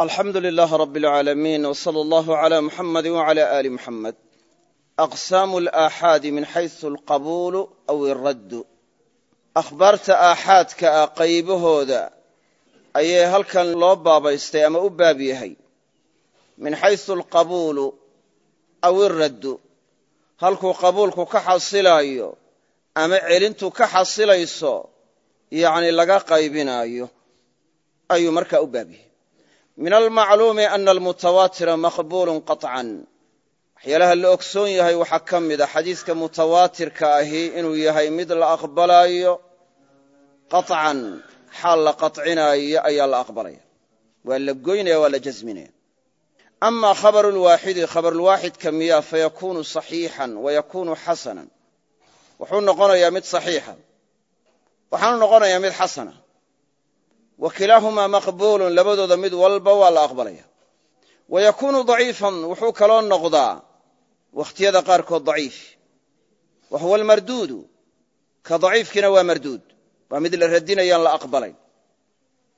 alxamdu lilaahi rab اlcaalamiin wsala allahu la muxamadi wala ali muxamed aqsaamu alaaxaadi min xaysu alqabuulu aw iraddu akhbaarta aaxaadka ah qaybahooda ayay halkan loo baabaystay ama u baab yahay min xaysu alqabuulu aw iraddu halkuu qabuulku ka xasilaayo ama celintu ka xasilayso yacni laga qaybinaayo ayuu markaa u baab yahay min almacluumi ana almutawaatira maqbuulun qaطcan waxyaalaha la ogsoon yahay waxaa ka mida xadiiska mutawaatirka ahi inuu yahay mid la aqbalaayo qaطcan xaal la qaطcinaayo ayaa la aqbalaya waa la goynaya waa la jasminaya ama khabaru lwaaxidi khabarulwaaxidka miya fayakuunu صaxiixan wayakuunu xasanan wuxuu noqonayaa mid صaxiixa waxaanu noqonayaa mid xasana wa kilaahumaa maqbuulun labadooda mid walba waa la aqbalaya wa yakuunu daciifan wuxuu kaloo noqdaa wakhtiyada qaarkood daciif wa huwa almarduudu ka daciifkiina waa marduud waa mid la radinayaan la aqbalayn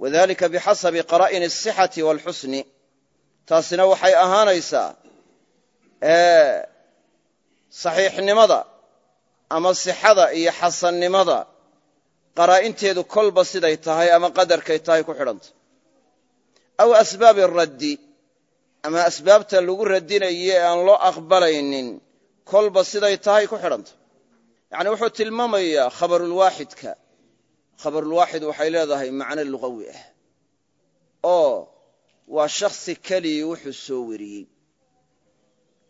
wadalika bixasabi qaraa'ini asixati waalxusni taasina waxay ahaanaysaa saxiixnimada ama sixada iyo xasannimada qaraa'inteedu kolba siday tahay ama qadarkay tahay ku xidhanta aw asbaabi raddi ama asbaabta lagu radinayo e aan loo aqbalaynin kolba siday tahay ku xidhanta yacni wuxuu tilmaamayaa khabarulwaaxidka khabarulwaaxid waxay leedahay macno luqawi ah oo waa shakhsi keligii wuxuu soo wariyey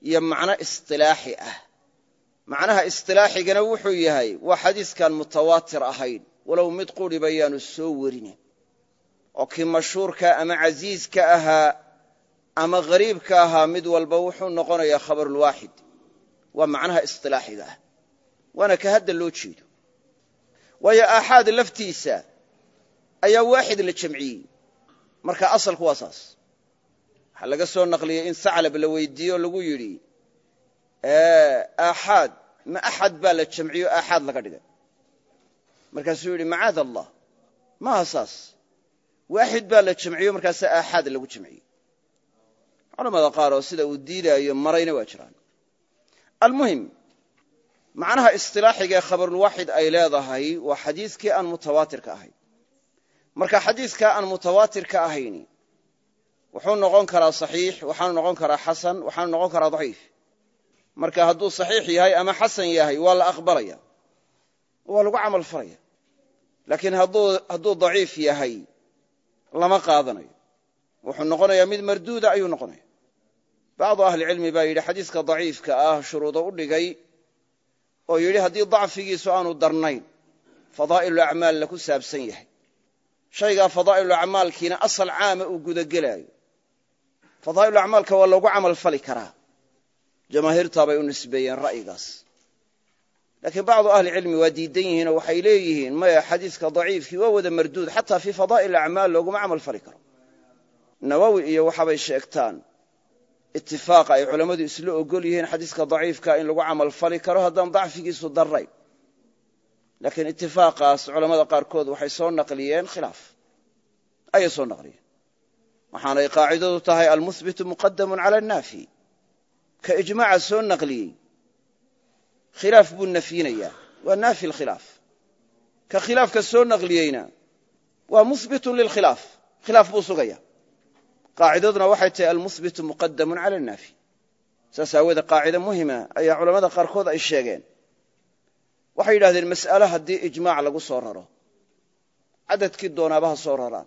iyo macno isilaaxi ah macnaha isilaaxigana wuxuu yahay waa xadiiskan mutawaatir ahayn walow mid quri bayaanu soo werine oo kii mashhuurka ama casiiska ahaa ama hariibka ahaa mid walba wuxuu noqonayaa khabarulwaaxid waa macnaha isilaaxiga ah waana ka hadda loo jeedo waayo aaxaad laftiisa ayaa waaxid la jamciyey marka asalku waa saas waxaa laga soo naqliyey in saclab la weydiiyo lagu yidhi aaxaad ma axad baa la jamciyo aaxaad laga dhigay markaasuu yidhi macaad allah maaha saas waaxid baa la jamciyo markaasa aaxaad lagu jamciyo culamada qaar oo sida uu diidaayo marayna waa jiraan almuhim macnaha isilaaxigaee khabarulwaaxid ay leedahay waa xadiidkii aan mutawaatirka ahayn marka xadiidkaa aan mutawaatirka ahayni wuxuu noqon karaa saxiix waxaanu noqon karaa xasan waxaanu noqon karaa daciif marka hadduu saxiix yahay ama xasan yahay waa la aqbalaya waa lagu camal falaya laakiin hadduu daciif yahay lama qaadanayo wuxuu noqonayaa mid marduuda ayuu noqonaya bacdu ahlicilmi baa yidhi xadiiska daciifka ah shuruudo u dhigay oo yidhi haddii dacfigiisu aanu darnayn fadaa'iluacmaalna ku saabsan yahay shaygaa fadaa'iluacmaalkiina asal caama uu gudagelaayo fadaa'iluacmaalka waa lagu camal fali karaa jamaahiirtaa u nisbeeyeen ra'yigaas lakiin bacdu ahlicilmi waa diidan yihiin oo waxay leeyihiin maya xadiiska daciifkii waa wada marduud xataa fii fadaa'il acmaal looguma camal fali karo nawowi iyo waxaabay sheegtaan itifaaqa ay culammadu isla ogol yihiin xadiiska daciifka in lagu camal fali karo haddaan dacfigiisu darray laakiin itifaaqaas culammada qaarkood waxay soo naqliyeen khilaaf ayay soo naqliyeen waxaanay qaacidadu tahay almuhbitu muqadamun cala annaafi ka ijmaaca soo naqliyey khilaaf buu nafyinayaa waa naafi lkhilaaf ka khilaafka soo naqliyeyna waa muhbitu lilkhilaaf khilaaf buu sugaya qaacidaduna waxay tahay almuhbitu muqadamu cala anaafi saas aawooda qaacide muhima ayaa culammada qaarkood ay sheegeen waxay yidhahdeen mas'ale haddii ijmaac lagu soo raro cadadkii doonaabaha soo raraan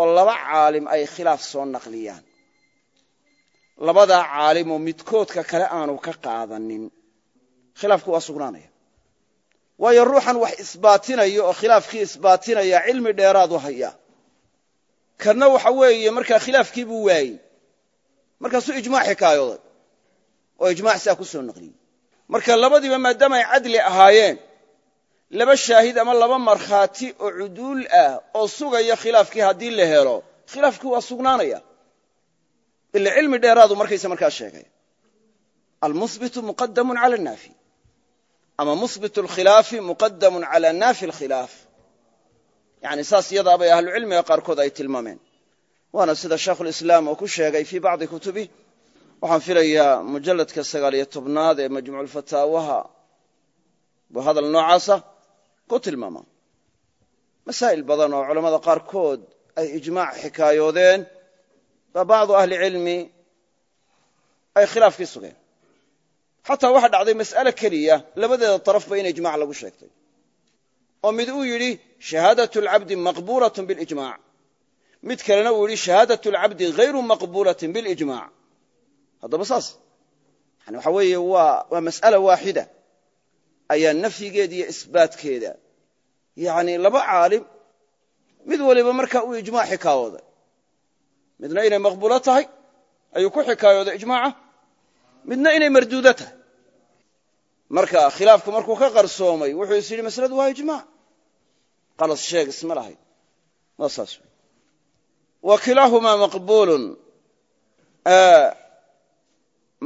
oo laba caalim ay khilaaf soo naqliyaan labadaa caalimoo midkoodka kale aanu ka qaadanin khilaafku waa sugnaanaya waayo ruuxan wax isbaatinaya oo khilaafkii isbaatinaya cilmi dheeraadu haya kanna waxa weeye markaa khilaafkii buu waayey markaasuu ijmac xikaayooday oo ijmac sidaa ku soo naqliyey marka labadiiba maadaama ay cadli ahaayeen laba shaahid ama laba markhaati oo cuduul ah oo sugaya khilaafkii haddii la helo khilaafkii waa sugnaanaya ila cilmi dheeraadu markaysa markaa sheegay almubitu muqadamu cala naafi ama muhbit alkhilaafi muqadamun cala naafi alkhilaaf yani saas iyadaabay ahlucilmiga qaarkood ay tilmaameen waana sida shaekhulislaam uu ku sheegay fii bacdi kutubi waxaan filayaa mujalladka sagaaliyo tobnaad ee majmuuculfataawaha bu hadal noocaasa ku tilmaama masaa'il badan oo culammada qaarkood ay ijmaac xikaayoodeen ba bacdu ahlicilmi ay khilaafkii sugeen xataa waxa dhacday mas'ale keliya labadeeda darafba in ijmac lagu sheegtay oo mid uu yidhi shahaadatu lcabdi maqbuulatun bilijmac mid kalena uu yidhi shahaadatu lcabdi hayru maqbuulatin bilijmac haddaba saas yani waxa weeye waa mas'ala waaxida ayaa nafyigeeda iyo isbaatkeeda yani laba caalim mid waliba marka uu ijmac xikaayooday midna inay maqbuulo tahay ayuu ku xikaayooday ijmaaca midna inay marduudo tahay marka khilaafku markuu ka qarsoomay wuxuu is yidhi masladu waa ijmac qalas sheeg isma lahayd waa saas wey wa kilaahumaa maqbuulun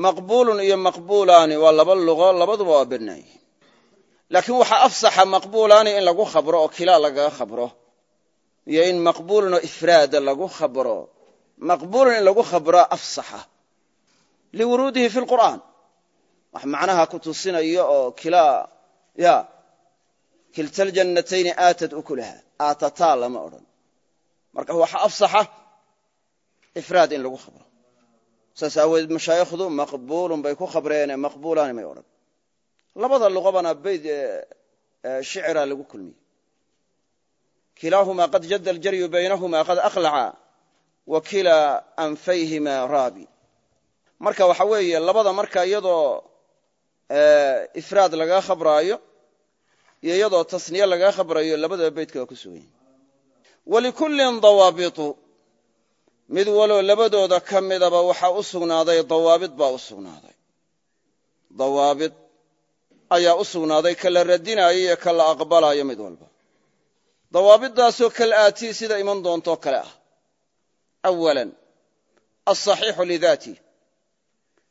maqbuulun iyo maqbuulaani waa laba luqo labaduba waa bannaan yihiin laakiin waxaa afsaxa maqbuulaani in lagu khabro oo kilaa lagaga khabro iyo in maqbuulun oo ifraada lagu khabro maqbuulun in lagu khabro afsaxa liwuruudihi fi lqur'aan wax macnaha ku tusinayo oo kilta ljannatayni aatad ukulaha aatataa lama odhan marka waxa afsaxa ifraad in lagu khabro saas aaweed mashaayikhdu maqbuulun bay ku khabreen maqbuulaani may odhan labada luqobana bayd shicira lagu kulmiyey kilaahumaa qad jadda aljaryu baynahumaa qad aqlaca wa kilaa anfayhima raabi marka waxa weeye labada marka iyadoo eh, ifraad lagaa khabraayo iyo iyadoo tasniya lagaa khabrayo labadaba beydka waa ku sugan yahi walikullin dawaabitu mid waloo labadooda ka midaba waxaa u sugnaaday dawaabid baa u sugnaaday dawaabid ayaa u sugnaaday ka la radinaayo iyo kala la aqbalaayo mid walba dawaabidaasoo kal aatii sida iman doontoo kale ah awalan alsaxiixu lidaati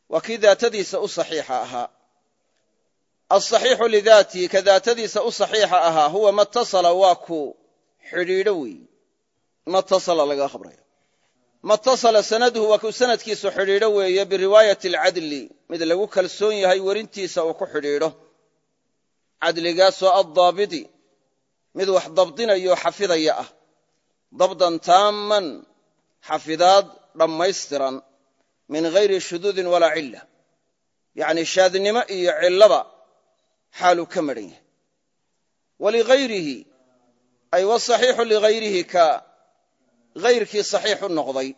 waa kii u saxiixa ahaa alsaxiixu lidaatii ka daatadiisa u saxiixa ahaa huwa matasala waa ku xidhiidho weeyi matasala laga khabraya matasala sanaduhu waa kuu sanadkiisu xidhiidho weeye biriwaayati alcadli mid lagu kalsoon yahay werintiisa uu ku xidhiidho cadligaasoo addaabidi mid wax dabdinayo xafidaya ah dabdan taamman xafidaad dhammaystiran min ghayri shuduudin walaa cilla yacni shaadnimo iyo cillaba xaaluu ka madhan yahay walighayrihi ay wasaxiixu ligayrihi ka hayrkii saxiix u noqday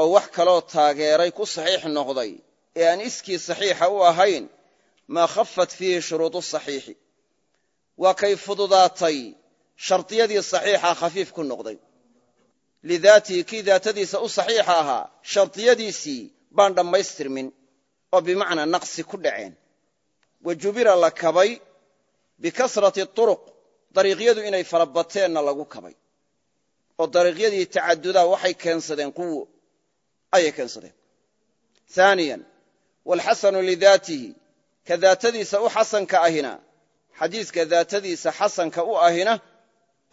oo wax kaloo taageeray ku saxiix noqday ee aan iskii saxiixa u ahayn maa khafat fiihi shuruudu saxiixi waa kay fududaatay shardiyadii saxiixa khafiif ku noqday lidaatihi kii daatadiisa u saxiixa ahaa shardiyadiisii baan dhammaystirmin oo bimacnaa naqsi ku dhaceen wa jubira la kabay bikasrati turuq dariiqyadu inay farabateenna lagu kabay oo dariiqyadii tacadudaa waxay keensadeen quwo ayay keensadeen aaniyan walxasanu lidaatihi ka daatadiisa u xasanka ahina xadiidka daatadiisa xasanka u ahina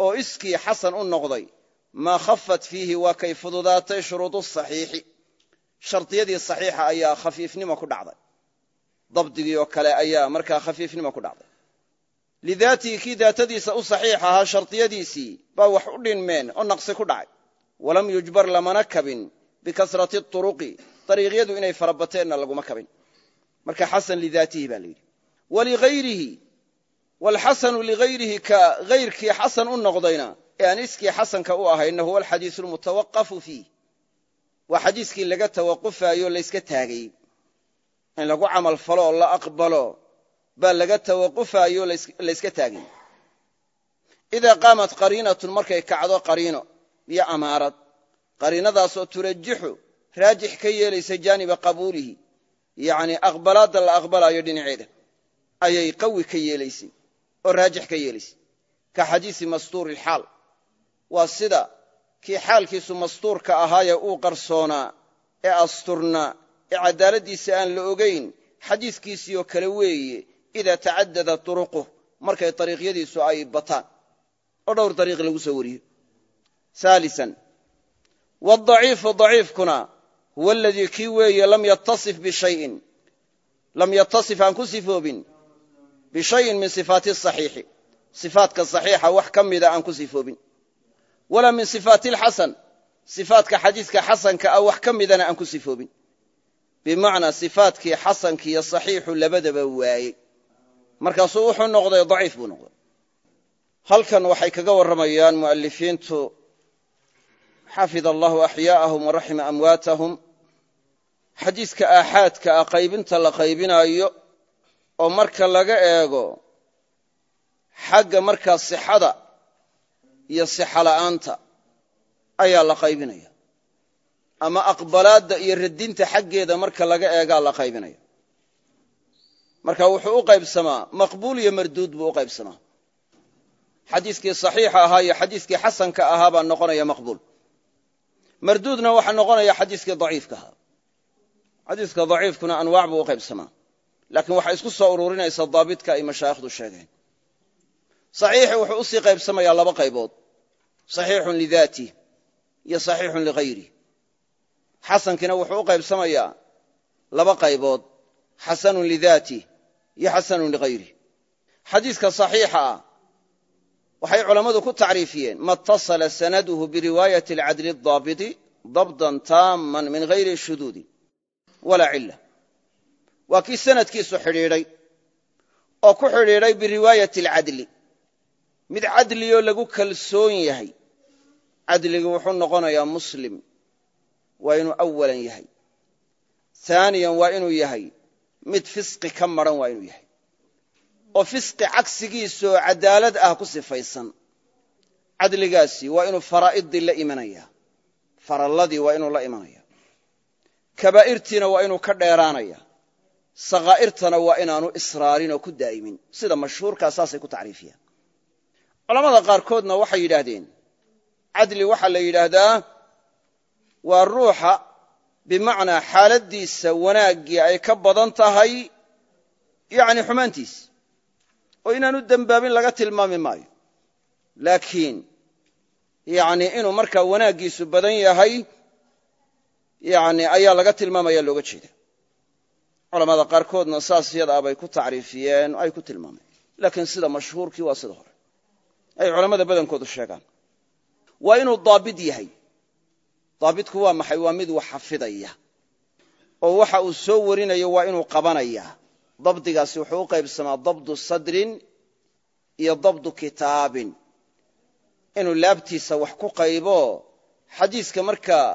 oo iskii xasan u noqday maa khafat fiihi waa kay fududaatay shuruudu saxiixi shardiyadii saxiixa ayaa khafiifnimo ku dhacday dabdigii oo kale ayaa markaa khafiifnimo ku dhacday lidaatii kii daatadiisa u saxiix ahaa shardiyadiisii baa wax u dhinmeen oo naqsi ku dhacay walam yujbar lamana kabin bikasrati turuqi dariiqyadu inay farabateenna laguma kabin marka xasan lidaatihi baa layidhi walihayrihi walxasanu ligayrihi ka hayrkii xasan u noqdayna ee xasanka u ahayna huwa alxadiisu almutawaqafu fiih waa xadiiskii laga tawaqufaayo layska taagay in lagu camal falo la aqbalo baa laga tawaqufaayo layska taagay idaa qaamat qariinatun markay kacdo qariino iyo amaarad qariinadaasoo turajixu raajix ka yeelaysa jaaniba qabuulihi yani aqbalaadda la aqbalayo dhinaceeda ayay qawi ka yeelaysay oo raajix ka yeelaysay ka xadiisi mastuuri lxaal waa sida kii xaalkiisu mastuurka ahaayee uu qarsoonaa ee asturna ee cadaaladdiisa aan la ogayn xadiiskiisiioo kale weeye idaa tacadada turuquh markay dariiqyadiisu ay bataan oo dhowr dariiq lagu soo wariyo aalisan wadaciifu daciifkuna huwa aladii kii weeye lam yatasif bishayin lam yatasif aan ku sifoobin bishayin min sifaati asaxiixi sifaatka saxiixa wax ka mida aan ku sifoobin walaa min sifaati alxasan sifaatka xadiidka xasanka ah wax ka midana aan ku sifoobin bimacnaa sifaatkii xasankiiyo saxiixu labadaba waayey markaasuu wuxuu noqday daciif buu noqday halkan waxay kaga warramayaan mu'alifiintu xafid allahu axyaa'ahum wa raxima amwaatahum xadiidka aaxaadka ah qaybinta la qaybinaayo oo marka laga eego xagga iyo sixa la'aanta ayaa la qaybinaya ama aqbalaadda iyo radinta xaggeeda marka laga eegaa la qaybinaya marka wuxuu u qaybsamaa maqbuul iyo marduud buu u qaybsamaa xadiiskii saxiixa ahaa iyo xadiiskii xasanka ahaa baa noqonaya maqbuul marduudna waxa noqonaya xadiiskii daciifka ahaa xadiiska daciifkuna anwaac buu u qaybsamaa laakiin waxay isku soo ururinaysaa daabidka ay mashaayikhdu sheegeen saxiixi wuxuu usii qaybsamayaa laba qaybood saxiixun lidaatih iyo saxiixun lihayrih xasankiina wuxuu u qaybsamayaa laba qaybood xasanun lidaatih iyo xasanun lihayrih xadiiska saxiixa ah waxay culammadu ku tacriifiyeen ma اtasala sanaduhu biriwaayati اlcadli اdaabiti dabdan taamman min hayri shuduudi walaa cila waa kii sanadkiisu xidhiidhay oo ku xidhiidhay biriwaayati اlcadli mid cadlioo lagu kalsoon yahay cadligu wuxuu noqonayaa muslim waa inuu awalan yahay haaniyan waa inuu yahay mid fisqi ka maran waa inuu yahay oo fisqi cagsigiisaoo cadaalad ah ku sifaysan cadligaasi waa inuu faraa'idii la imanayaa faralladii waa inuu la imanaya kabaa'irtiina waa inuu ka dheeraanaya sakhaa'irtana waa inaanu israarin oo ku daa'imin sida mashhuurkaa saasay ku tacriifiyaan culamada qaarkoodna waxay yidhaahdeen cadli waxaa la yidhaahdaa waa ruuxa bimacnaa xaaladdiisa wanaaggii ay ka badan tahay yacni xumaantiisa oo inaanu dembaabin laga tilmaami maayo laakiin yacnii inuu markaa wanaaggiisu badan yahay yani ayaa laga tilmaamaya looga jeeda culamada qaarkoodna saas yadaa ah bay ku tacriifiyeen ay ku tilmaameen laakiin sida mashhuurkii waa sida hore ay culammada badankoodu sheegaan waa inuu daabid yahay daabidku waa maxay waa mid wax xafidaya oo waxa uu soo warinayo waa inuu qabanayaa dabdigaasi wuxuu u qaybsamaa dabdu sadrin iyo dabdu kitaabin inuu laabtiisa wax ku qaybo xadiiska markaa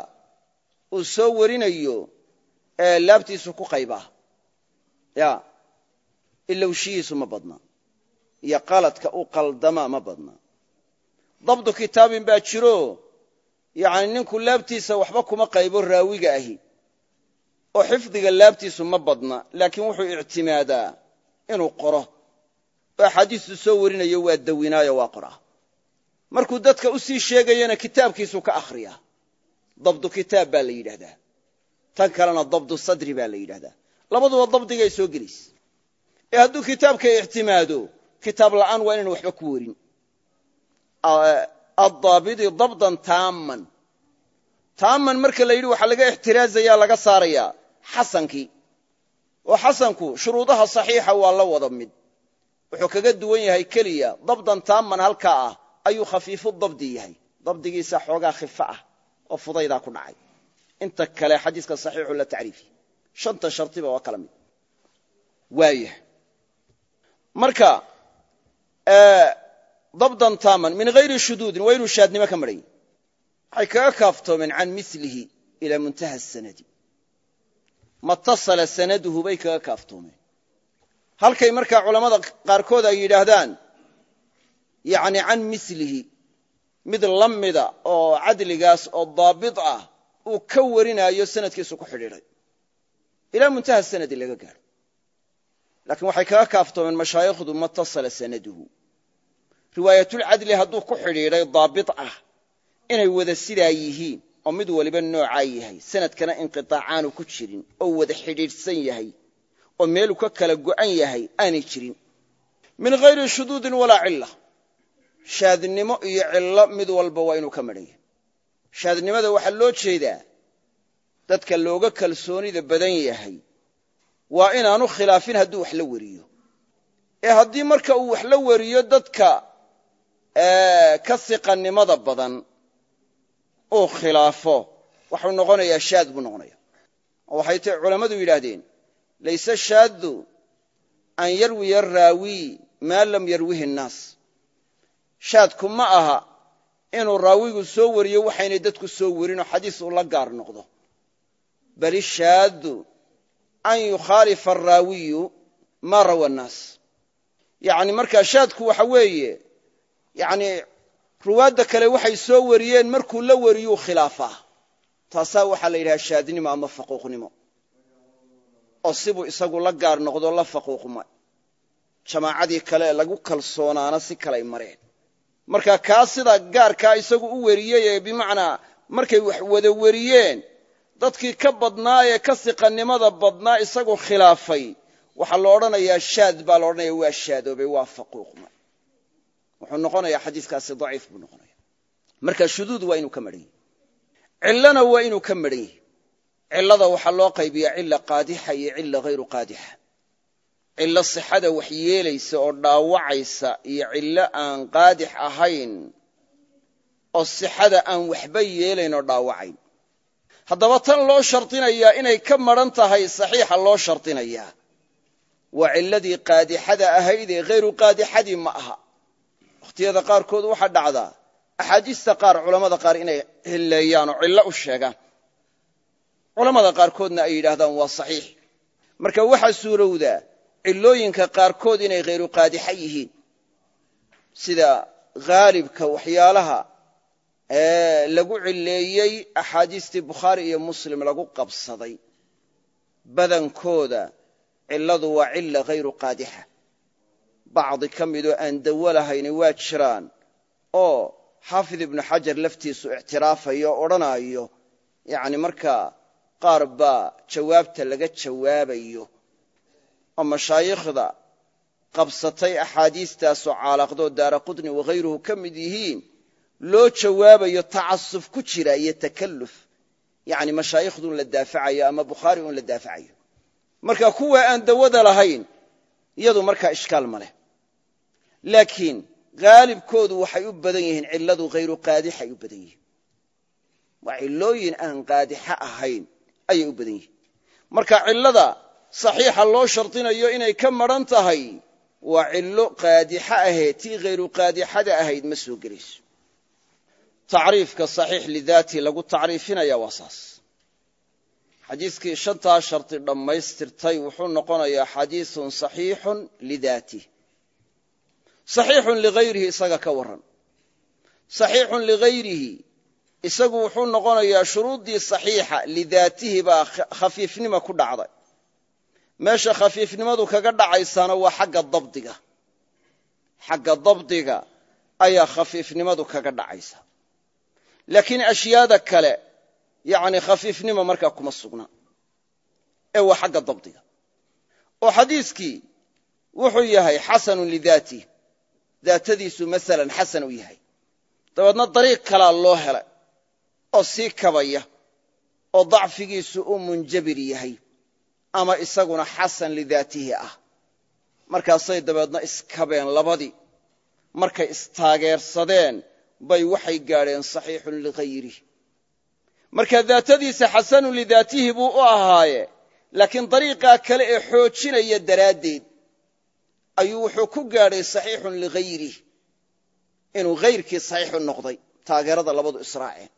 uu soo warinayo ee laabtiisu ku qaybaa ya ilowshihiisu ma badna iyo qaladka u qaldama ma badna dabdu kitaabin baa jiro yacni ninku laabtiisa waxba kuma qaybo raawiga ahi oo xifdiga laabtiisu ma badna laakiin wuxuu ictimaadaa inuu qoro oo axaadiistu soo warinayo waa dawinaayo waa qoraa markuu dadka u sii sheegayana kitaabkiisu ka akhriyaa dabdu kitaab baa la yidhaahdaa tan kalena dabdu sadri baa la yidhaahdaa labaduba dabdiga soo gelaysa ee hadduu kitaabka ictimaado kitaab la'aan waa inaan waxba ku werin addaabidi dabdan taamman taamman marka la yidhi waxaa laga ixtiraazaya laga saarayaa xasankii oo xasanku shuruudaha saxiixa waa la wada mid wuxuu kaga duwan yahay keliya dabdan taamman halkaa ah ayuu khafiifu dabdi yahay dabdigiisa xoogaa khifa ah oo fudaydaa ku dhacay inta kale xadiiska saxiixu dabdan taaman min hayri shuduudin waa inuu shaadnimo ka marhanyi waxay kaga kaaftoomeen can milihi ilaa muntaha sanadi matasala sanaduhu bay kaga kaaftoomeen halkay markaa culammada qaarkood ay yidhaahdaan yani can milihi mid la mida oo cadligaas oo daabit ah uu ka warinaayo sanadkiisu ku xidhiidhay ilaa muntaha sanadi laga gaaro laakiin waxay kaga kaaftoomeen mashaayikhdu matasala sanaduhu riwaayatulcadli hadduu ku xidhiidhay daabit ah inay wada sidaa yihiin oo mid waliba noocaa yahay sanadkana inqitaacaanu ku jirin oo wada xidhiidhsan yahay oo meelu ka kala go'an yahay aanay jirin min hayri shuduudin walaa cilla shaadnimo iyo cillo mid walba waa inuu ka madhan yahay shaadnimada waxaa loo jeedaa dadka looga kalsoonida badan yahay waa inaanu khilaafin hadduu wax la wariyo ee haddii marka uu wax la wariyo dadka ka siqannimada badan uu khilaafo waxuu noqonayaa shaad buu noqonaya oo waxay ta culammadu yidhaahdeen layse shaaddu an yarwiya raawi maa lam yarwihi nnaas shaadku ma aha inuu raawigu soo wariyo waxaynay dadku soo oo xadiis uu la gaar noqdo bal shaaddu an yukhaalifa araawiyu maa rawa annaas yani markaa shaadku waxa weeye yani ruwaadda kale waxay soo wariyeen markuu la wariyuu khilaafaa taasaa waxaa la yidhaha shaadnimo ama faquuqnimo oo sibuu isagu la gaar noqdo la faquuqma jamaacadii kale ee lagu kalsoonaana si kalay mareen marka kaa sida gaarkaa isagu u weriyey ee bimacnaa markay wax wada weriyeen dadkii ka badnaa ee ka siqannimada badnaa isagu khilaafay waxaa la odhanayaa shaad baa la odhanaya waa shaadoobay waa faquuqmay wuxuu noqonayaa xadiikaasi daciif buu noqonaya marka shuduud waa inuu ka maran yahy cillona waa inuu ka maran yahy cillada waxaa loo qaybiyaa cilla qaadixa iyo cilla kayru qaadixa cillo sixada wax yeelaysa oo dhaawacaysa iyo cillo aan qaadix ahayn oo sixada aan waxba yeelayn oo dhaawacayn haddaba tan loo shartinayaa inay ka maran tahay saxiixa loo shardinayaa waa ciladii qaadixada ahaydee hayru qaadixadii ma aha wakhtiyada qaarkood waxaa dhacdaa axaadiista qaar culammada qaar inay heleeyaan oo cillo u sheegaan culamada qaarkoodna ay yidhaahdaan waa saxiix marka waxaa suurowdaa cilooyinka qaarkood inay hayru qaadixa yihiin sida haalibka waxyaalaha lagu cileeyey axaadiistii bukhaari iyo muslim lagu qabsaday badankooda cilladu waa cila hayru qaadixa bacdi ka midoo aan dawo lahayni waa jiraan oo xaafid ibnu xajar laftiisu ictiraafayo o odhanayo yani markaa qaar baa jawaabta laga jawaabayo oo mashaayikhda qabsatay axaadiistaasoo caalaaqdoo daara qudni wakhayruhu ka mid yihiin loo jawaabayo tacasuf ku jira iyo takalluf yacni mashaayikhduun la daafacayo ama bukhaari uun la daafacayo marka kuwa aan dawada lahayn iyadu markaa ishkaal ma leh laakiin haalibkoodu waxay u badan yihiin cilladu hayru qaadixay u badan yihiin waa cillooyin aan qaadixo ahayn ayay u badan yihiin marka cillada saxiixa loo shardinayo inay ka madran tahay waa cillo qaadixa ahee tii hayru qaadixada ahayd ma soo gelayso tacriifka saxiix lidaati lagu tacriifinaya waa saas xadiidkii shantaa shardi dhammaystirtay wuxuu noqonayaa xadiisun saxiixun lidaatih saxiixun ligayrihi isaga ka waran saxiixun ligayrihi isagu wuxuu noqonayaa shuruuddii saxiixa lidaatihi baa khafiifnima ku dhacday meesha khafiifnimadu kaga dhacaysaana waa xagga dabdiga xagga dabdiga ayaa khafiifnimadu kaga dhacaysa laakiin ashyaada kale yani khafiifnimo markaa kuma sugna ee waa xagga dabdiga oo xadiiskii wuxuu yahay xasanun lidaatihi daatadiisu masalan xasan u yahay dabeedna dariiq kalaa loo helay oo sii kabaya oo dacfigiisu u munjabir yahay ama isaguna xasan lidaatihi ah markaasay dabeedna iskabeen labadii markay istaageersadeen bay waxay gaadheen saxiixun lihayrih marka daatadiisa xasanun lidaatihi buu u ahaaye laakiin dariiqaa kale ee xoojinaya daraaddeed ayuu wuxuu ku gaadhay saxiixun lihayrih inuu hayrkii saxiixu noqday taageerada labadu israaceen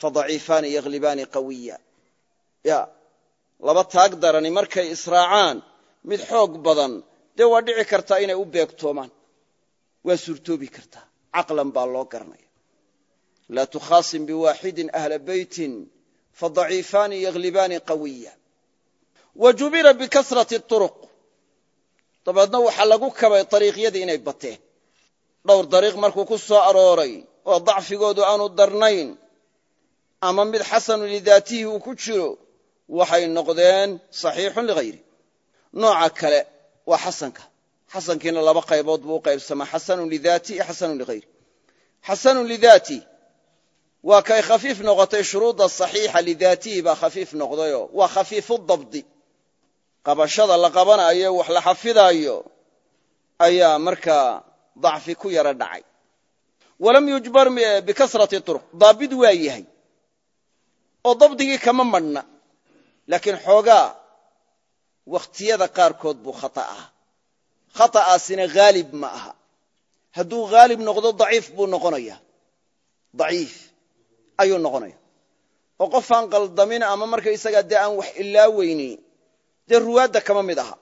fa daciifaani yaglibaani qawiya ya laba taag darani markay israacaan mid xoog badan dee waa dhici kartaa inay u beegtoomaan waa suurtoobi kartaa caqlan baa loo garanaya laa tukhaasim biwaaxidin ahla beytin fa daciifaani yaglibaani qawiya wa jubira bikasrati turuq dabeedna waxaa lagu kabay dariiqyadii inay bateen dhowr dariiq markuu ku soo arooray oo dacfigoodu aanu darnayn ama mid xasanu lidaatihi uu ku jiro waxay noqdeen saxiixun lighayri nooca kale waa xasanka xasankiina laba qaybood buu u xasanu lidaati iyo xasanu liayri xasanu lidaati waa kay khafiif noqotay shuruudda saxiixa lidaatihi baa khafiif noqdayoo waa khafiifu dabdi qabashada la qabanayo wax la xafidaayo ayaa marka dacfi ku yaro dhacay walam yujbar bikasrati uruq daabid waa yahay oo dabdigii kama madhna laakiin xoogaa wakhtiyada qaarkood buu khata ah khaطa'aasina haalib ma aha hadduu haalib noqdo daciif buu noqonaya daciif ayuu noqonaya oo qofaan qaldamin ama markaysaga dee aan wax ilaaweyni dee ruwaadda kama mid aha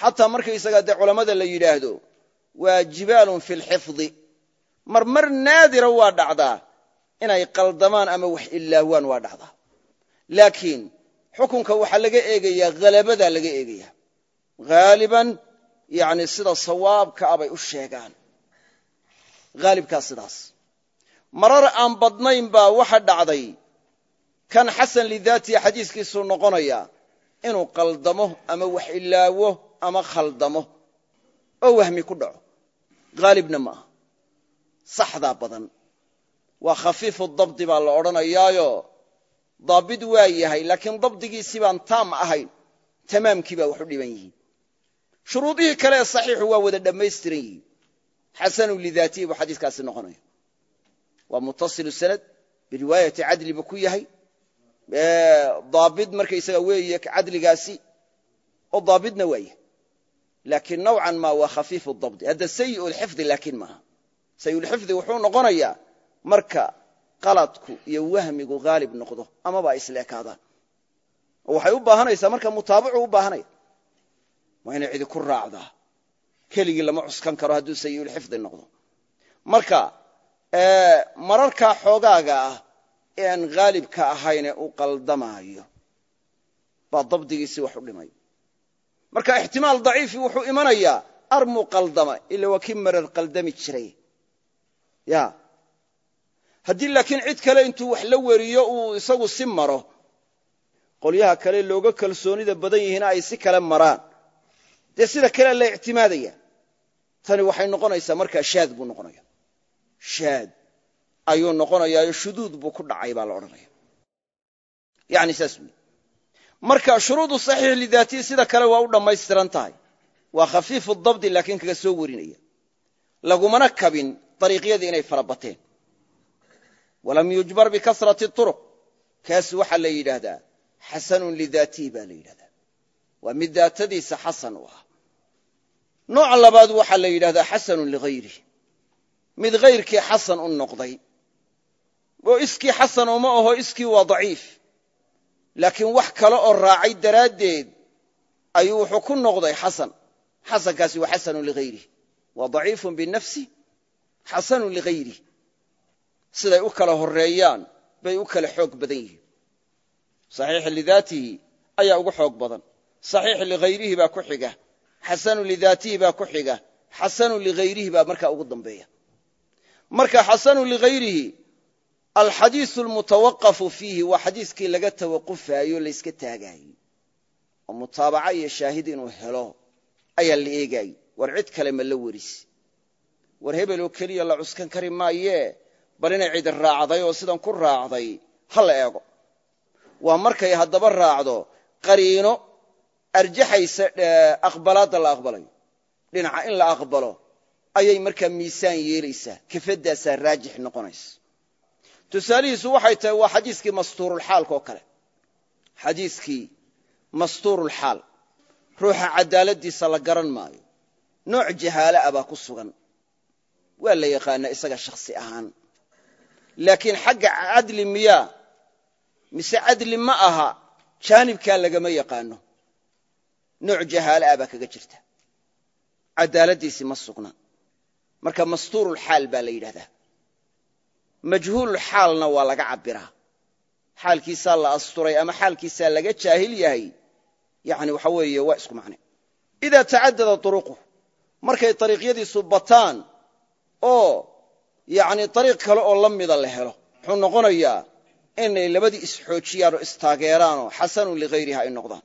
xataa markaysaga dee culammada la yidhaahdo waa jibaalun fi lxifdi marmar naadira waa dhacdaa inay qaldamaan ama wax ilaawaan waa dhacdaa laakiin xukunka waxaa laga eegayaa halabadaa laga eegaya haaliban yani sida sawaabka a ah bay u sheegaan haalibkaa sidaas marar aan badnayn baa waxa dhacday kan xasan lidaatii xadiiskiisuu noqonayaa inuu qaldamo ama wax ilaawo ama khaldamo oo wahmi ku dhaco haalibna ma aha saxdaa badan waa khafiifu dabdi baa la odhanayaayo daabid waa yahay laakiin dabdigiisii baan taam ahayn tamaamkii baa wax u dhiban yihiin shuruudihii kale ee saxiixu waa wada dhammaystiran yihiin xasanu lidaatihi buu xadiikaasi noqonaya waa mutasilu sanad biriwaayati cadli buu ku yahay daabid markaysaga weeye cadligaasi oo daabidna waaya laakiin nawcan ma waa khafiifu dabdi hadda sayiulxifdi laakiin maaha sayulxifdi wuxuu noqonayaa marka qaladku iyo wahmigu haalib noqdo amaba ay isleekaadaan oo waxay u baahanaysaa marka mutaabacu u baahanaya waa inay cidi ku raacdaa keligii lama cuskan karo hadduu sayulxifdi noqdo marka mararka xoogaaga ah ee aan haalibka ahayne u qaldamaayo baa dabdigiisii wax u dhimay marka ixtimaal daciifi wuxuu imanayaa armu qaldama ila waa kii marar qaldami jiray ya haddii laakiin cid kale intuu wax la weriyo uu isagu si maro qolyaha kale looga kalsoonida badan yihiina ay si kale maraan dee sida kale la ictimaadaya tani waxay noqonaysaa markaa shaad buu noqonaya shaad ayuu noqonayaayo shuduud buu ku dhacay baa la odhanaya yani saas wey marka shuruudu saxiix lidaatihi sida kale waa u dhammaystiran tahay waa khafiifu dabdi laakiin kaga soo warinaya lagumana kabin dariiqyadii inay fara bateen walam yujbar bikasrati turuq kaas waxaa la yidhaahdaa xasanun lidaatihi baa la yidhahdaa waa mid daatadiisa xasan u ah nooca labaad waxaa la yidhahdaa xasanu ligayri mid hayrkii xasan u noqday oo iskii xasan uma aho iskii waa daciif laakiin wax kale oo raacay daraaddeed ayuu wuxuu ku noqday xasan xasankaasi waa xasanu lihayrih waa daciifun binafsi xasanu lihayrih siday u kala horeeyaan bay u kala xoog badan yihiin xasanu lidaatihi baa ku xiga xasanu ligayrihi baa markaa ugu dambeeya marka xasanu ligayrihi alxadiisu lmutawaqafu fiihi waa xadiiskii laga tawaqufaayo layska taagaayey oo mutaabaca iyo shaahid inuu helo ayaa la eegaayey war cid kale ma la warisi war hebel oo keliya la cuskan kari maaye bal inay cid raacday oo sidan ku raacday ha la eego waa markay haddaba raacdo qariino arjaxaysa eh, aqbalaadda la aqbalayo dhinaca in la aqbalo ayay markaa miisaan yeelaysaa kefadaasaa raajix noqonaysa tusaalihiisu waxay tahay waa xadiiskii mastuurulxaalka oo kale xadiiskii mastuurulxaal ruuxa cadaaladiisa la garan maayo nooc jahaala ah baa ku sugan waa la yaqaanaa isaga shakhsi ahaan laakiin xagga cadli miyaa mise cadli ma aha jaanibkaa lagama yaqaano nooc jahaalaah baa kaga jirta cadaaladiisii ma sugna marka mastuurulxaal baa la yidhahdaa majhuululxaalna waa laga cabiraa xaalkiisaa la asturay ama xaalkiisaa laga jaahil yahay yani waxa weeye waa isku macne idaa tacadada uruquh markay ariiqyadiisu bataan oo yani ariiq kale oo la mida la helo wuxuu noqonayaa inay labadii isxoojiyaan oo istaageeraan oo xasanun ligayriha ay noqdaan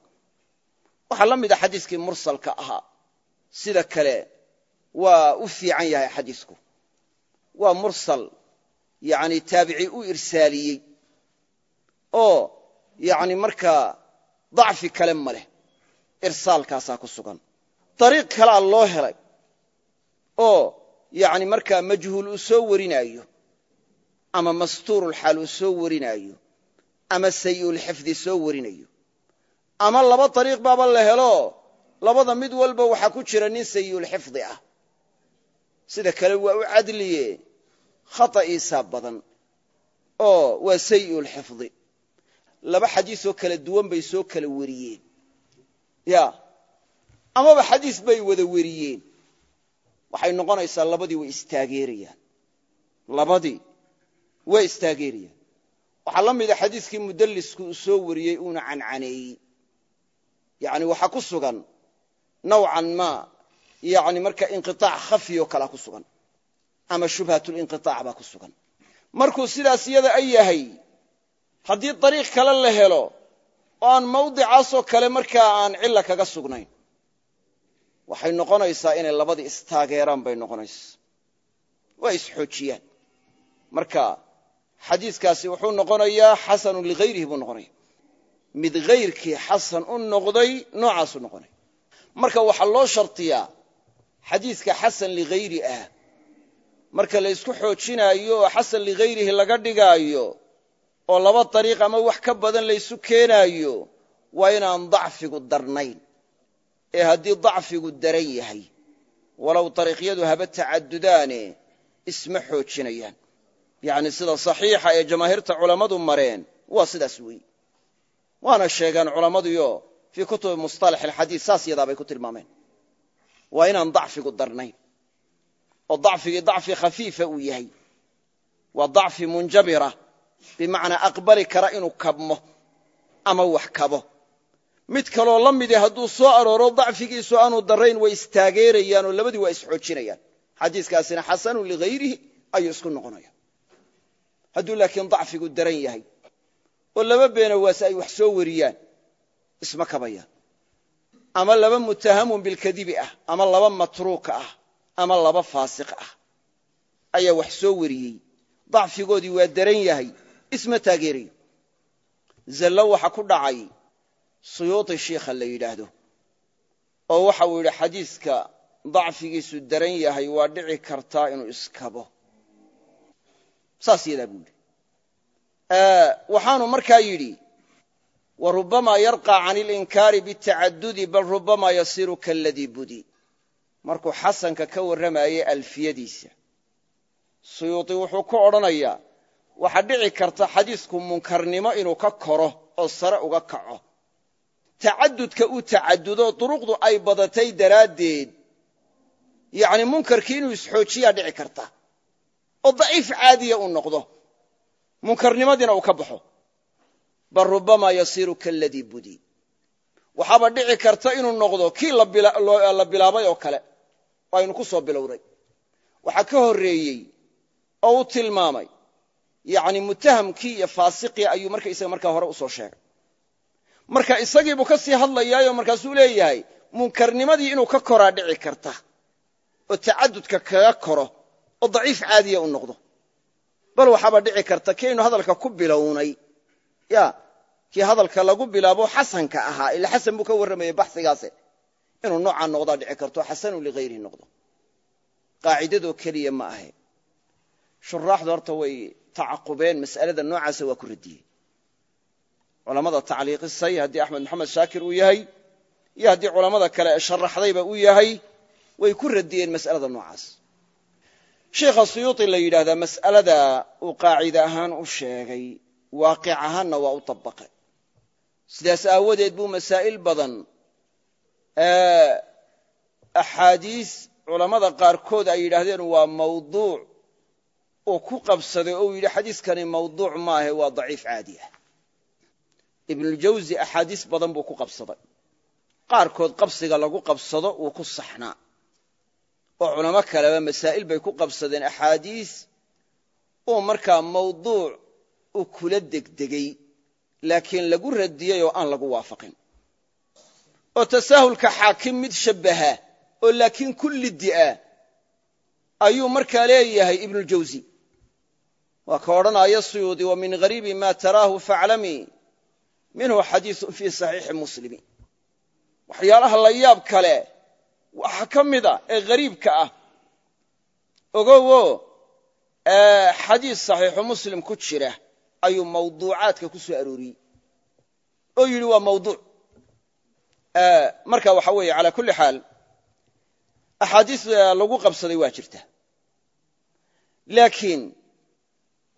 waxaa la mid a ah xadiiskii mursalka ahaa sida kale waa u fiican yahay xadiisku waa mursal yani taabici u irsaaliyey oo yani markaa dacfi kale ma leh irsaalkaasaa ku sugan dariiq kalea loo helay oo yani markaa majhuul uu soo warinaayo ama mastuurulxaal uu soo warinaayo ama sayi'ulxifdi soo warinayo ama laba dariiq baaba la helo labada mid walba waxaa ku jira nin sayuulxifdi ah sida kale waa u cadliye khata iisaa badan oo waa sayulxifdi laba xadiisoo kala duwan bay soo kala weriyeen ya amaba xadiis bay wada weriyeen waxay noqonaysaa labadii way istaageerayaan labadii way istaageerayaan waxaa la mida ah xadiiskii mudallisku soo wariyey uuna cancaneeyey yani waxaa ku sugan nawcan ma yani marka inqitaac khafio kalaa ku sugan ama shubhatulinqiaac baa ku sugan markuu sidaas iyada a yahay haddii dariiq kale la helo oo aan mawdicaasoo kale markaa aan cilla kaga sugnayn waxay noqonaysaa inay labadii istaageeraan bay noqonaysaa waa isxoojiyaan marka xadiikaasi wuxuu noqonayaa xasanun ligayrihi buu noqonaya mid gayrkii xasan u noqday noocaasu noqonay marka waxaa loo shartiyaa xadiidka xasan ligayri ah marka la ysku xoojinaayo oo xasan ligayrihi laga dhigaayo oo laba dariiq ama wax ka badan laysu keenaayo waa inaan dacfigu darnayn ee haddii dacfigu daran yahay walow dariiqyadu haba tacadudaane isma xoojinayaan yacnii sida saxiixa ee jamaahirta culammadu mareen waa sidaas weeye waana sheegeen culammaduyo fii kutubi musalax alxadii saas yadaabay ku tilmaameen waa inaan dacfigu darnayn oo dacfigii dacfi khafiifa uu yahay waa dacfi munjabira bimacnaa aqbali kara inuu kabmo ama wax kabo mid kaloo la midii ah hadduu soo arooro dacfigiisu aanu darayn way istaageerayaan oo labadii waa isxoojinayaan xadiiskaasina xasanu ligayrihi ayuu isku noqonaya hadduu laakiin dacfigu daran yahay oo laba beena waase ay wax soo wariyaan isma kabayaan ama laba mutahamun bilkadibi ah ama laba matruuka ah ama laba faasiq ah ayaa wax soo wariyey dacfigoodii waa daran yahay isma taageerayo zallo waxa ku dhacay suyuudi shiikha la yidhaahdo oo waxa uu yidhi xadiiska dacfigiisu daran yahay waa dhici kartaa inuu iskabo saas yadaa buu yidhi waxaanu markaa yidhi wa rubamaa yarqaa can ilinkaari bitacadudi bal rubamaa yasiru kaladii budi markuu xasanka ka warramayey alfiyadiisa suyuudi wuxuu ku odhanayaa waxaa dhici karta xadiisku munkarnimo inuu ka koro oo sare uga kaco tacadudka uu tacadudo duruqdu ay badatay daraaddeed yacni munkarkii inuu isxoojiyaa dhici karta oo daciif caadiya uu noqdo munkarnimadiina uu ka baxo bal rubamaa yasiiru kaladii budi waxaaba dhici karta inuu noqdo kii la bilaabay oo kale aynu ku soo bilowday waxaa ka horreeyey oo u tilmaamay yani mutahamkii iyo faasiqii ayuu markaysaga markaa hore usoo sheegay marka isagiibuu ka sii hadlayaayo markaasuu leeyahay munkarnimadii inuu ka koraa dhici karta oo tacadudka kaga koro oo daciif caadiya u noqdo bal waxaaba dhici karta kiaynu hadalka ku bilownay ya kii hadalka lagu bilaabo xasanka ahaa ila xasan buu ka warramayey baxigaase inuu noocaa noqdaa dhici karto xasanu ligayrihi noqdo qaacidadoo keliya ma ahe shuraaxdu horta way tacaqubeen mas'alada noocaasa waa ku radiyey culamada tacliiqisay haddii axmed maxamed shaakir uu yahay iyo haddii culammada kale sharaxdayba uu yahay way ku radiyeen mas'alada noocaas sheikha suyuudi la yidhaahdaa mas'alada uu qaacide ahaan u sheegay waaqic ahaanna waa u dabaqe sidaas aawadeed buu masaa'il badan axaadiis culammada qaarkood ay yidhaahdeen waa mawduuc oo ku qabsaday oo uu yidhi xadiiskani mawduuc maahe waa daciif caadi ah ibnuljawzi axaadiis badan buu ku qabsaday qaarkood qabsiga lagu qabsado wuu ku saxnaa oo culamo kaleba masaa'il bay ku qabsadeen axaadiis uu markaa mawduuc uu kula degdegay laakiin lagu radiyey oo aan lagu waafaqin oo tasaahulka xaakim mid shabaha oo laakiin ku liddi'a ayuu markaa leeyahay ibnuljawsi waa ka odhanaya suyuudi wa min hariibi ma taraahu faclami minhu xadiisun fii saxiixi muslimi waxyaalaha layaab kale wax ka mid a ah, ee hariibka ah ogowo xadiis saxiixu muslim ku jira ayuu mawduucaadka ku soo arooriyey oo yidhi waa mawduuc marka waxa weeye calaa kulli xaal axaadiis lagu qabsaday waa jirta laakiin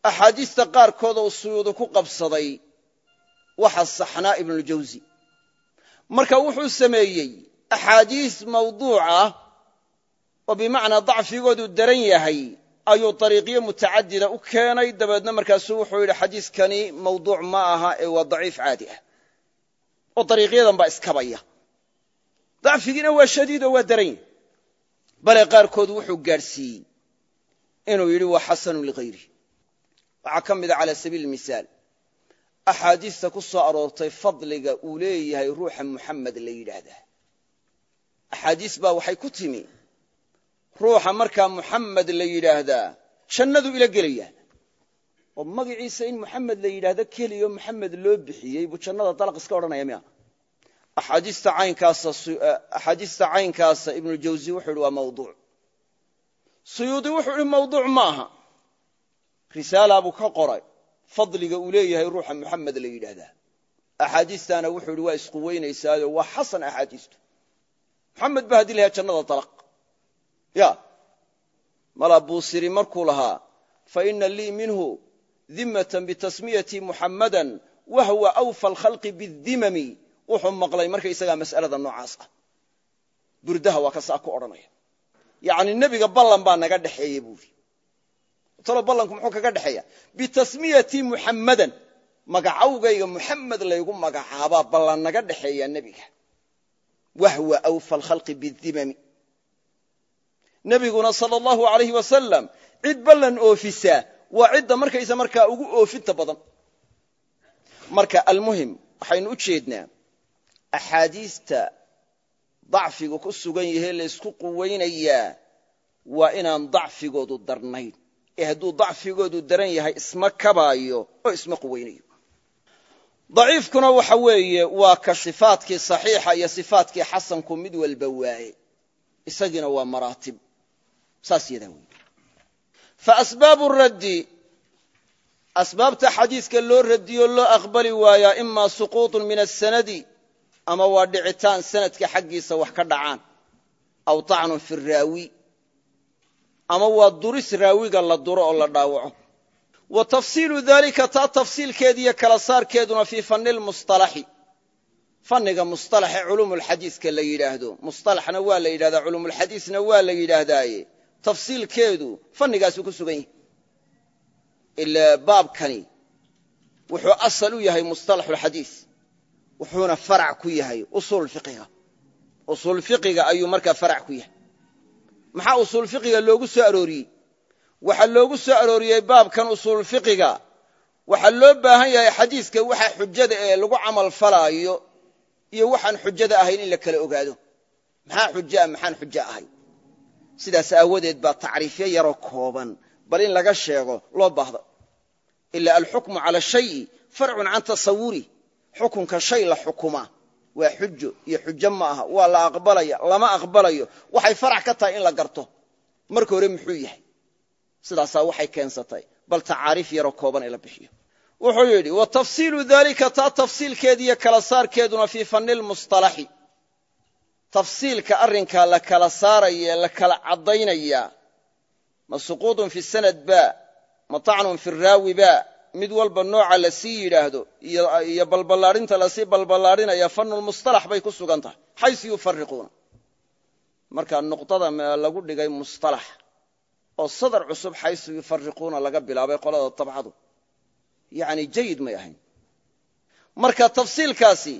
axaadiista qaarkood uu suyuudi ku qabsaday waxa saxnaa ibnuljawzi marka wuxuu sameeyey axaadiis mawduuc ah oo bimacnaa dacfigoodu daran yahay ayuu dariiqyo mutacadida u keenay dabeedna markaasuu wuxuu yidhi xadiiskani mawduuc ma aha ee waa daciif caadi ah oo dariiqyadan baa iskabaya dacfigiina waa shadiid oo waa daran yahy bale qaarkood wuxuu gaadhsiiyey inuu yidhi waa xasanu ligayri waxaa ka mida cala sabiili misaal axaadiista ku soo aroortay fadliga uu leeyahay ruuxa muxamed la yidhaahdaa axaadiis baa waxay ku timi ruuxa markaa muxamed la yidhaahdaa jannadu ila gelaya oo magiciisa in muxamed la yidhaahdo keliyo muxamed loo bixiyey buu jannada dalaq iska odhanaya miya axaadiista caynkaasa eh, ibnujawsi wuxuu ihi waa mawduuc suyuudi wuxuu ihi mawduuc maaha risaala buu ka qoray fadliga uu leeyahay ruuxa muxamed la yidhaahdaa axaadiistaana wuxuu ihi waa isquweynaysaayo waa xasan axaadiistu muxamed baa hadii la yaha jannada dalaq ya mala buusiri markuu lahaa faina lii minhu dimmatan bitasmiyatii muxammadan wahwa awfa alkhalqi bidimami wuxuu maqlay markaysagaa mas'alada noocaas ah burdaha waa kasaa ku odhanaya yani nebiga ballan baa naga dhexeeye buuri talo ballanku muxuu kaga dhexeeya bitasmiyatii muxammadan magacawgayga muxamed laygu magacaabaa ballan naga dhexeeya nebiga wahwa awfa alkhalqi bidimami nebiguna sal allahu alayh wasalam cid ballan oofisaa waa cidda markaysa markaa ugu oofinta badan marka almuhim waxaynu u jeednaa axaadiista dacfiga ku sugan yahe laysku quwaynayaa waa inaan dacfigoodu darnayn ee hadduu dacfigoodu daran yahay isma kabaayo oo isma quweynayo daciifkuna waxa weeye waa ka sifaatkii saxiixa iyo sifaatkii xasanku mid walba waaye isagina waa maraatib saas yadaa wey fa asbaabu raddi asbaabta xadiidka loo radiyoo loo aqbali waayaa imaa suquuطun min asanadi ama waa dhicitaan sanadka xaggiisa wax ka dhacaan aw طacnun fi raawi ama waa duris raawiga la duro oo la dhaawaco wa tafsiilu dalika taa tafsiilkeediyo kala saarkeeduna fii fanni lmusalaxi fanniga musalaxe culumulxadiiska la yidhaahdo musalaxna waa la yidhahdaa culumulxadiisna waa la yidhaahdaaye tafsiilkeedu fannigaasuu ku sugan yahay ila baabkani wuxuu asal u yahay mustalaxulxadiis wuxuuna farac ku yahay usuul fiqiga ayuu markaa farac ku yahay maxaa usuul loogu soo arooriyey waxaa loogu soo arooriyey baabkan usuul fiqiga waxaa loo baahan yahay xadiidka waxa xujada ee lagu camal falaayo iyo waxaan xujada ahayn in la kala ogaado maxaa xujaa maxaan xujo ahay sidaas aawadeed baa tacriifyo yaroo kooban bal in laga sheego loo baahdo ila alxukmu cala shayi farcun can tasawuri xukunka shay la xukuma waa xujo iyo xujo ma aha waa la aqbalaya lama aqbalayo waxay farac ka tahay in la garto marka hore muxuu yahay sidaasaa waxay keensatay bal tacaariif yaroo kooban ila bixiyo wuxuu yidhi wa tafsiilu daalika taa tafsiilkeediiyo kala saarkeeduna fii fanni lmustalaxi tafsiilka arrinkaa la kala saaraya la kala caddaynaya ma suquudun fi sanad ba ma tacnun fi raawi ba mid walba nooca lasii yidhaahdo iyo balballaadhinta lasii balballaadhinaya fannu lmustalax bay ku sugan tahay xaysu yufariquuna marka nuqdada lagu dhigay mustalax oo sadar cusub xaysu yufariquuna laga bilaabay qolada dabcadu yani jayid may ahayn marka tafsiilkaasi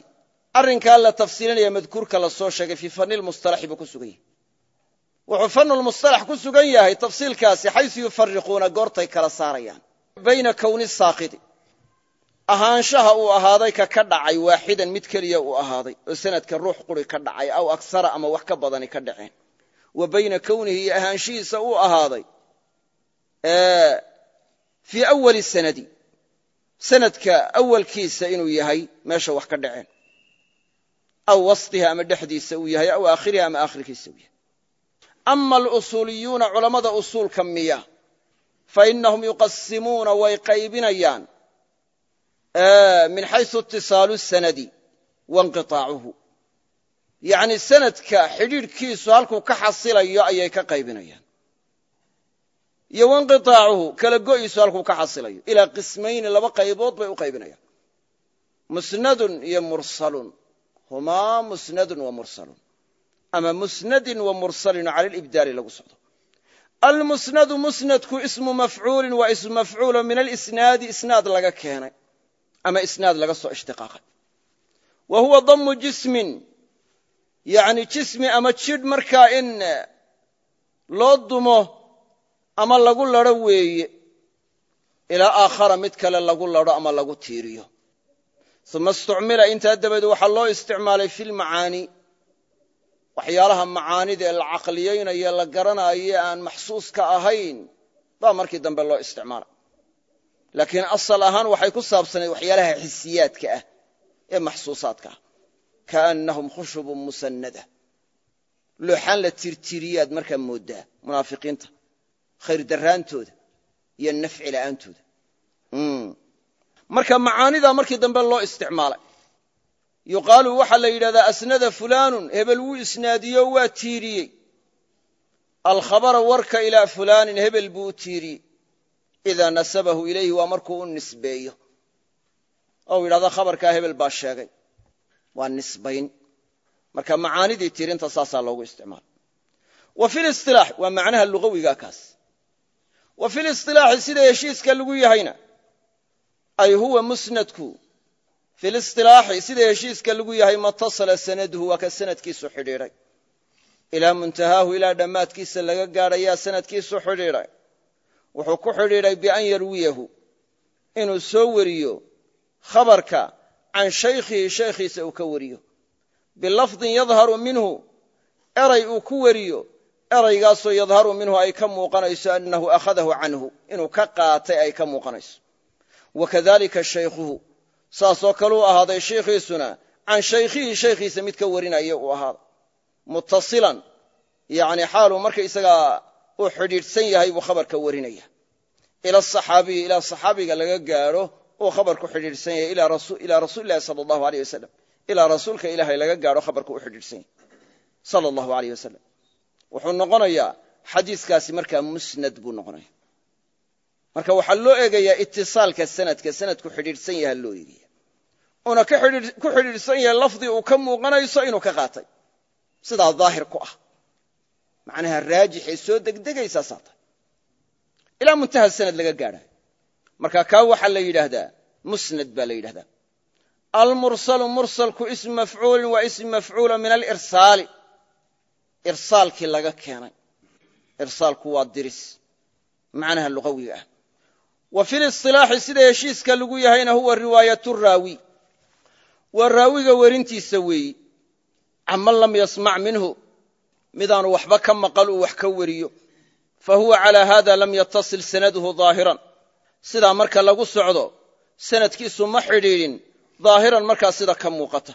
arrinkaa la tafsiilinaya madkuurka la soo sheegay fii fani lmusalaxi buu ku sugan yahay wuxuu fanulmustalax ku sugan yahay tafsiilkaasi xaysu yufariquuna goortay kala saarayaan bayna kowni saaqidi ahaanshaha uu ahaaday ka ka dhacay waaxidan mid keliya uu ahaaday oo sanadka ruux quri ka dhacay aw aksara ama wax ka badani ka dhaceen wa bayna kownihi iyo ahaanshihiisa uu ahaaday fii awali sanadi sanadka awalkiisa inuu yahay meesha wax ka dhaceen aw wasطiha ama dhexdiisa uu yahay aw aakhiriha ama aakhirkiisa uu yahay ama alusuuliyuuna culammada usuulka miya fainahum yuqasimuuna way qaybinayaan min xaysu itisaalu sanadi wainqiaacuhu yacni sanadka xidhiidhkiisu halkuu ka xasilayo ayay ka qaybinayaan iyo wanqitaacuhu kala go'iisu halkuu ka xasilayo ilaa qismayni laba qaybood bay u qaybinayaan musnadun iyo mursalun humaa musnadun wa mursalun ama musnadin wa mursalin cala alibdaali lagu socdo almusnadu musnadku ismu mafcuulin waa ismu mafcuulo min alisnaadi isnaad laga keenay ama isnaad laga yacni jismi ama jidh markaa in eh, loo dumo ama lagu lado weeye ilaa aakhara mid kale lagu lado ama lagu tiiriyo uma istucmila intaa dabadeed waxaa loo isticmaalay fi lmacaani waxyaalaha macaanida ee la caqliyaynayo la garanayo aan maxsuuska ahayn baa markii dambe loo isticmaala laakiin asal ahaan waxay ku saabsanayd waxyaalaha xisiyaadka ah ee maxsuusaadka ah kaannahum khushubun musannada looxaan la tirtiriyaad markaa mooddaa munaafiqiinta khayr iyo nafci la'aantooda marka macaanidaa markii dambe loo isticmaalay yuqaalu waxaa la yidhahdaa asnada fulaanun hebel wuu isnaadiyo waa tiiriyey alkhabara warka ilaa fulaanin hebel buu u tiiriyey idaa nasabahu ilayhi waa markuu u nisbeeyo ou yidhahda khabarkaa hebel baa sheegay waa nisbayn marka macaanidii tirinta saasaa loogu isticmaala wa fi lisilaax waa macnaha lugawiga kaas wa fi lisilaaxi sida heshiiska lagu yahayna ay huwa musnadku fi lisilaaxi sida heshiiska lagu yahay matasala sanaduhu waa ka sanadkiisu xidhiidhay ilaa muntahaahu ilaa dhammaadkiisa laga gaadhayaa sanadkiisu xidhiidhay wuxuu ku xidhiidhay bian yarwiyahu inuu soo weriyo khabarka can shaykhihi shaykhiisa uu ka wariyo bilafdin yadharu minhu eray uu ku wariyo eraygaasoo yadharu minhu ay ka muuqanayso annahu akhadahu canhu inuu ka qaatay ay ka muuqanayso wa kadalika shaykhuhu saasoo kale u ahaaday shiikhiisuna can shaykhihi shaykhiisa mid ka warinaya uu ahaaday muttasilan yani xaaluu marka isagaa uu xidhiidhsan yahay buu khabarka warinaya ila saxaabiyi ilaa saxaabiga laga gaadho uu khabarku xidhiidhsan yahay ilaa rasuulilahi sal allahu aleyh wasalam ilaa rasuulka ilaahay laga gaadho khabarku u xidhiidhsan yahay sal allahu aleyh wasalam wuxuu noqonayaa xadiiskaasi markaa musnad buu noqonaya marka waxaa loo eegayaa itisaalka sanadka sanadku xidhiidhsan yaha loo eegaya uuna ku xidhiidhsan yahay lafdii uu ka muuqanayso inuu ka qaatay sidaa daahir ku ah macnaha raajixee soo degdegaysaa saata ilaa muntaha sanad laga gaadhayo marka kaa waxaa la yidhaahdaa musnad baa la yidhahdaa almursalu mursalku ism mafcuulin waa ism mafcuula min alirsaali irsaalkii laga keenay irsaalku waa diris macnaha luqawiga ah wa fi lisilaaxi sida heshiiska lagu yahayna huwa riwaayatu raawi waa raawiga werintiisa weeyi caman lam yasmac minhu midaanu waxba ka maqal uu wax ka wariyo fa huwa calaa hada lam yatasil sanaduhu aahiran sidaa marka lagu socdo sanadkiisu ma xidhiidhin daahiran markaa sida ka muuqata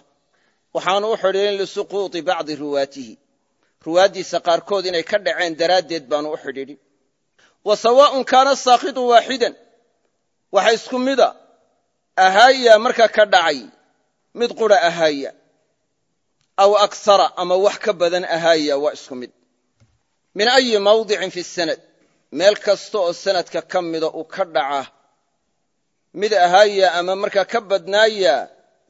waxaanu u xidhiidhin lisuquuti bacdi ruwaatihi ruwaaddiisa qaarkood inay ka dhaceen daraaddeed baanu u xidhiidhin wa sawaaءun kaana saakidu waaxidan waxa isku mida ahaaya marka ka dhacay mid qura ahaaya aw aksara ama wax ka badan ahaaya waa isku mid min ayi mawdicin fi sanad meel kasta oo sanadka ka mida uu ka dhaca mid ahaaya ama markaa ka badnaaya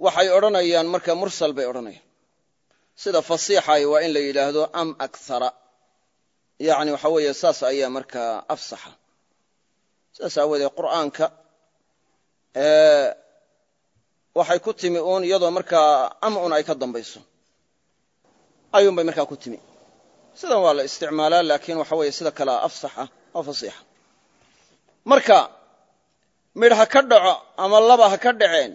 waxay odhanayaan marka mursal bay odhanayaan sida fasiixay waa in la yidhaahdo am akara yacni waxa weeye saas ayaa markaa afsaxa sidaas aawoodee qur'aanka waxay ku timi uun iyadoo markaa am un ay ka dambayso ayuun bay markaa ku timi sidan waa la isticmaalaa laakiin waxa weeye sida kalea afsaxa oo fasiixa marka mid ha ka dhaco ama laba ha ka dhaceen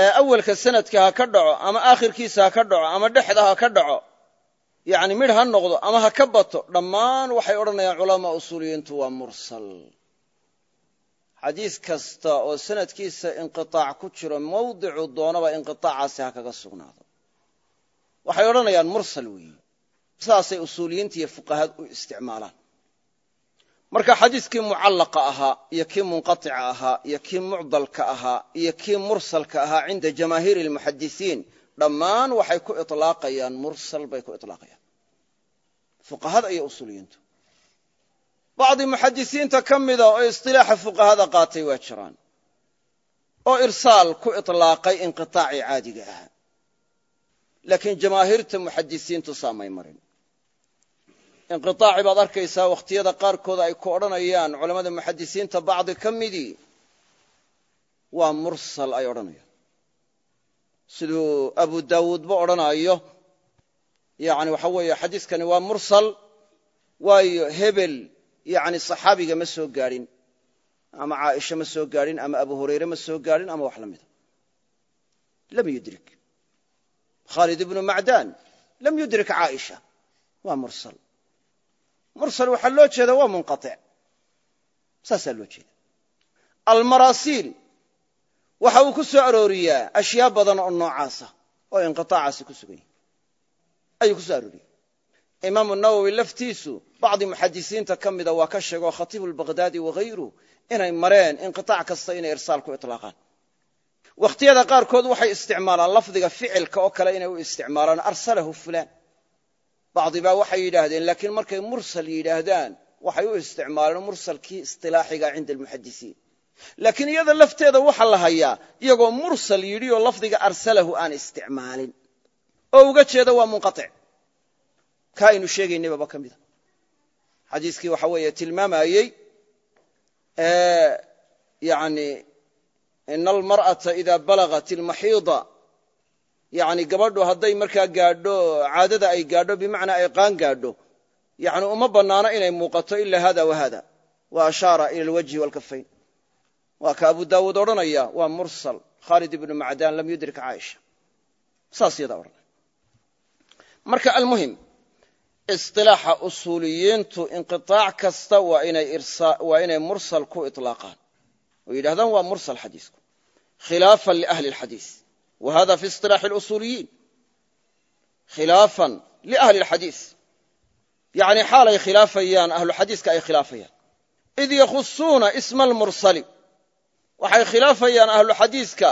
ee awalka sanadka ha ka dhaco ama aakhirkiisa ha ka dhaco ama dhexda ha ka dhaco yani mid ha noqdo ama ha ka bato dhammaan waxay odhanayaan culamaa usuuliyiintu waa mursal xadiis kasta oo sanadkiisa inqiaac ku jiro mawdicu doonaba inqiaacaasi ha kaga sugnaado waxay odhanayaan mursal weeye saasay usuuliyiinta iyo fuqahaad u isticmaalaan marka xadiiskii mucallaqa ahaa iyo kii munqaica ahaa iyo kii mucdalka ahaa iyo kii mursalka ahaa cinda jamaahiiri almuxadisiin dhammaan waxay ku ilaaqayaan mursal bay ku ilaaqayaan fuqahada iyo usuuliyiintu bacdi muxadisiinta ka mida oo isilaaxa fuqahada qaatay waa jiraan oo irsaal ku ilaaqay inqiaacii caadiga ahaa laakiin jamaahiirta muxadisiintu saamay marin inqiaaci baad arkaysaa wakhtiyada qaarkood ay ku odhanayaan culammada muxadisiinta bacdi ka midii waa mursal ay odhanayaan siduu abu daawuudba odhanaayo yani waxa weeye xadiiskani waa mursal waayo hebel yani saxaabiga ma soo gaadhin ama caaisha ma soo gaadhin ama abu hurayre ma soo gaadhin ama wax la mida lam yudrik khaalid ibnu macdaan lam yudrik caaisha waa mursal mursal waxaa loo jeeda waa munqaطic saasaa loo jeeda almarasiil waxa uu ku soo arooriyaa ashyaa badan oo noocaasa oo inqiaacaasi ku sugan yahy ayuu ku soo arooriyey imaamu nawowi laftiisu bacdi muxadisiinta ka mida waa ka sheego khatiibu lbaghdaadi wahayruh inay mareen inqiaac kasta inay irsaal ku ilaaqaan wakhtiyada qaarkood waxay isticmaalaan lafdiga ficilka oo kale inay u isticmaalaan arsalahu fulan bacdibaa waxay yidhaahdeen laakiin markay mursal yidhaahdaan waxay u isticmaaleen mursalkii isilaaxiga cinda almuxadisiin laakiin iyada lafteeda waxa la hayaa iyagoo mursal yidhi oo lafdiga arsalahu aan isticmaalin oo uga jeeda waa munqaic ka aynu sheegaynaybaba ka mida xadiiskii waxa weeye tilmaamayey n in almarأaةa ida balغat اlmaxiida yani gabadhu hadday markaa gaadho caadada ay gaadho bimacnaa ay qaan gaadho yani uma bannaano inay muuqato ilaa hada wa wa ashaara ila alwajhi walkafayn waa ka abu daawuud odhanaya waa mursal khaalid ibnu macdaan lam yudrik caaisha saas yadaa odhanay marka almuhim isilaaxa usuuliyiintu inqiaac kasta waa inay mursal ku ilaaqaan oo yidhahdaan waa mursal xadiisku khilaafa liahli xadiis whada fi isilaaxi اlusuuliyiin khilaafا liahli اlxadiiث yani xaalay khilaafayaan ahluxadiiska ay khilaafayaan id yakhusuuna isma almursali waxay khilaafayaan ahluxadiiska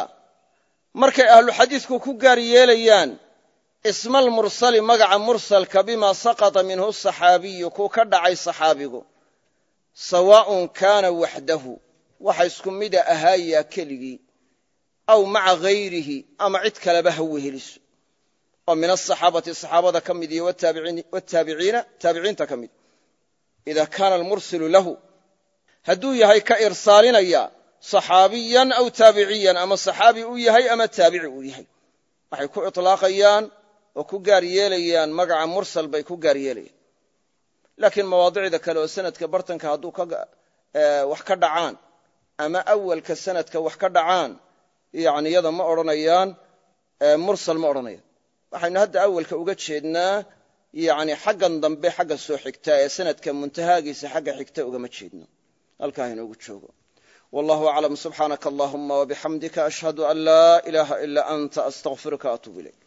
markay ahluxadiisku ku gaar yeelayaan isma almursali magaca mursalka bimaa saqata minhu saxaabiyu kuu ka dhacay saxaabigu sawaaءun kaana waxdahu waxa isku mida ahaayaa keligii aw maca hayrihi ama cid kaleba ha weheliso oo min asaxaabati saxaabada ka mid iyo wataabiciina taabiciinta ka mid ida kaana almursilu lahu hadduu yahay ka irsaalinaya saxaabiyan aw taabiciyan ama saxaabi u yahay ama taabici u yahay waxay ku ilaaqayaan oo ku gaar yeelayaan magaca mursal bay ku gaar yeelayaan laakiin mawaadicda kale oo sanadka bartanka hadduu eh, wax ka dhacaan ama awalka sanadka wax ka dhacaan yani yada ma odhanayaan mursal ma odhanayaan waxaynu hadda awalka uga jeednaa yani xaggan dambe xagga soo xigta ee sanadka muntahaagiisa xagga xigta ugama jeedno halkaa hainoogu joogo wallahu aclam subxaanaka allahuma wabixamdika ashhadu an laa ilaaha ilaa anta astaqfiruka atuub ilayk